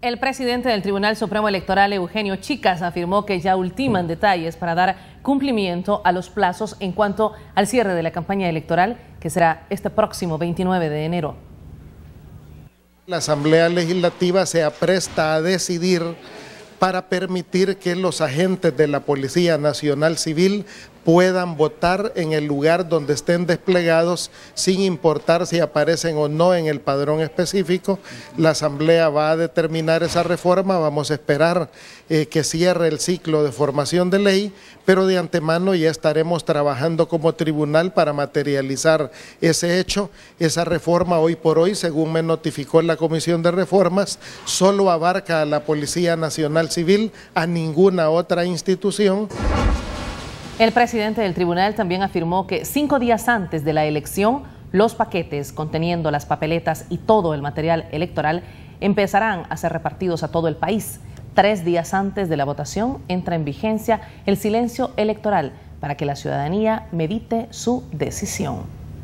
El presidente del Tribunal Supremo Electoral, Eugenio Chicas, afirmó que ya ultiman mm. detalles para dar cumplimiento a los plazos en cuanto al cierre de la campaña electoral, que será este próximo 29 de enero. La Asamblea Legislativa se apresta a decidir para permitir que los agentes de la Policía Nacional Civil puedan votar en el lugar donde estén desplegados, sin importar si aparecen o no en el padrón específico. La Asamblea va a determinar esa reforma, vamos a esperar eh, que cierre el ciclo de formación de ley, pero de antemano ya estaremos trabajando como tribunal para materializar ese hecho. Esa reforma hoy por hoy, según me notificó la Comisión de Reformas, solo abarca a la Policía Nacional Civil, a ninguna otra institución. El presidente del tribunal también afirmó que cinco días antes de la elección, los paquetes conteniendo las papeletas y todo el material electoral empezarán a ser repartidos a todo el país. Tres días antes de la votación entra en vigencia el silencio electoral para que la ciudadanía medite su decisión.